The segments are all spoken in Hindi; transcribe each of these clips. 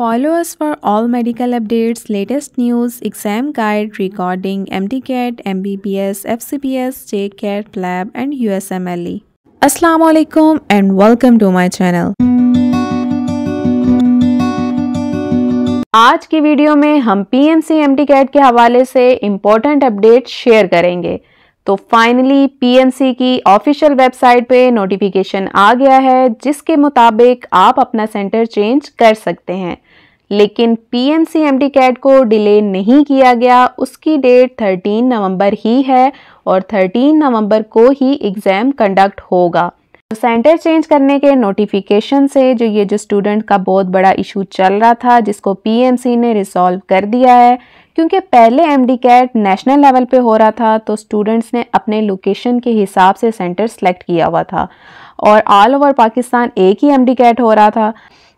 Follow us for all medical updates, latest news, exam guide, recording, MDCAT, MBBS, FCPS, JCAT, PLAB and USMLE. Assalamu alaikum and welcome to my channel. आज की वीडियो में हम पीएमसी एमटीकैट के हवाले से इम्पोर्टेंट अपडेट शेयर करेंगे तो फाइनली पीएमसी की ऑफिशियल वेबसाइट पे नोटिफिकेशन आ गया है जिसके मुताबिक आप अपना सेंटर चेंज कर सकते हैं लेकिन पीएमसी एमडी कैट को डिले नहीं किया गया उसकी डेट 13 नवंबर ही है और 13 नवंबर को ही एग्ज़ाम कंडक्ट होगा तो सेंटर चेंज करने के नोटिफिकेशन से जो ये जो स्टूडेंट का बहुत बड़ा इशू चल रहा था जिसको पीएमसी ने रिसॉल्व कर दिया है क्योंकि पहले M D CAT national level पे हो रहा था तो स्टूडेंट्स ने अपने लोकेशन के हिसाब से सेंटर सेलेक्ट किया हुआ था और ऑल ओवर पाकिस्तान एक ही एम डी कैट हो रहा था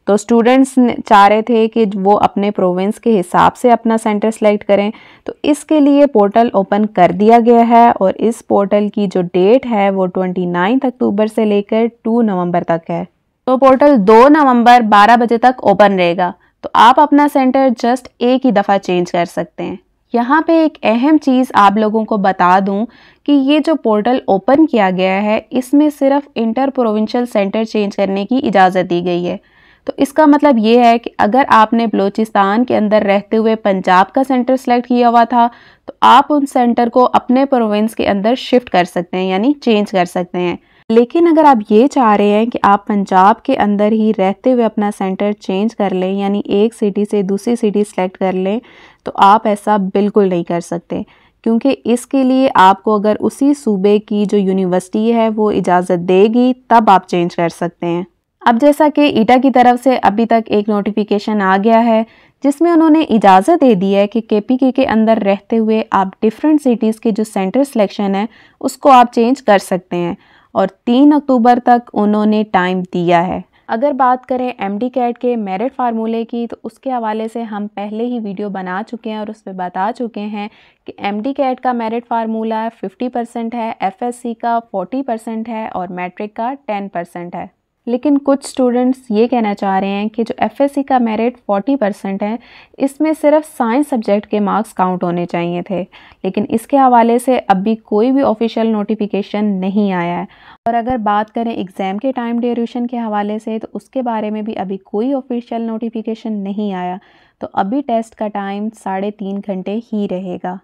तो स्टूडेंट्स चाह रहे थे कि वो अपने प्रोविंस के हिसाब से अपना सेंटर सेलेक्ट करें तो इसके लिए पोर्टल ओपन कर दिया गया है और इस पोर्टल की जो डेट है वो ट्वेंटी नाइन्थ अक्टूबर से लेकर टू नवंबर तक है तो पोर्टल दो नवंबर बारह बजे तक ओपन रहेगा तो आप अपना सेंटर जस्ट एक ही दफ़ा चेंज कर सकते हैं यहाँ पे एक अहम चीज़ आप लोगों को बता दूँ कि ये जो पोर्टल ओपन किया गया है इसमें सिर्फ इंटर प्रोविंशियल सेंटर चेंज करने की इजाज़त दी गई है तो इसका मतलब ये है कि अगर आपने बलूचिस्तान के अंदर रहते हुए पंजाब का सेंटर सेलेक्ट किया हुआ था तो आप उन सेंटर को अपने प्रोविंस के अंदर शिफ्ट कर सकते हैं यानी चेंज कर सकते हैं लेकिन अगर आप ये चाह रहे हैं कि आप पंजाब के अंदर ही रहते हुए अपना सेंटर चेंज कर लें यानी एक सिटी से दूसरी सिटी सेलेक्ट कर लें तो आप ऐसा बिल्कुल नहीं कर सकते क्योंकि इसके लिए आपको अगर उसी सूबे की जो यूनिवर्सिटी है वो इजाज़त देगी तब आप चेंज कर सकते हैं अब जैसा कि ईटा की तरफ से अभी तक एक नोटिफिकेशन आ गया है जिसमें उन्होंने इजाज़त दे दी है कि के के अंदर रहते हुए आप डिफरेंट सिटीज़ के जो सेंटर सिलेक्शन है उसको आप चेंज कर सकते हैं और तीन अक्टूबर तक उन्होंने टाइम दिया है अगर बात करें एम डी कैट के मेरिट फार्मूले की तो उसके हवाले से हम पहले ही वीडियो बना चुके हैं और उस पर बता चुके हैं कि एम डी कैट का मेरिट फार्मूला 50 परसेंट है एफ एस सी का 40 परसेंट है और मैट्रिक का 10 परसेंट है लेकिन कुछ स्टूडेंट्स ये कहना चाह रहे हैं कि जो एफएससी का मेरिट 40 परसेंट है इसमें सिर्फ साइंस सब्जेक्ट के मार्क्स काउंट होने चाहिए थे लेकिन इसके हवाले से अभी कोई भी ऑफिशियल नोटिफिकेशन नहीं आया है और अगर बात करें एग्ज़ाम के टाइम ड्यूरेशन के हवाले से तो उसके बारे में भी अभी कोई ऑफिशियल नोटिफिकेशन नहीं आया तो अभी टेस्ट का टाइम साढ़े तीन घंटे ही रहेगा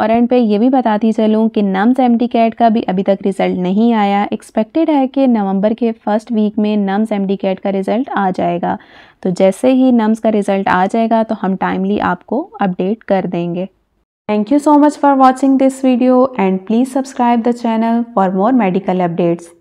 और एंड पे ये भी बताती चलूँ कि नम्स एम कैट का भी अभी तक रिज़ल्ट नहीं आया एक्सपेक्टेड है कि नवंबर के फर्स्ट वीक में नम्स एम कैट का रिज़ल्ट आ जाएगा तो जैसे ही नम्स का रिज़ल्ट आ जाएगा तो हम टाइमली आपको अपडेट कर देंगे thank you so much for watching this video and please subscribe the channel for more medical updates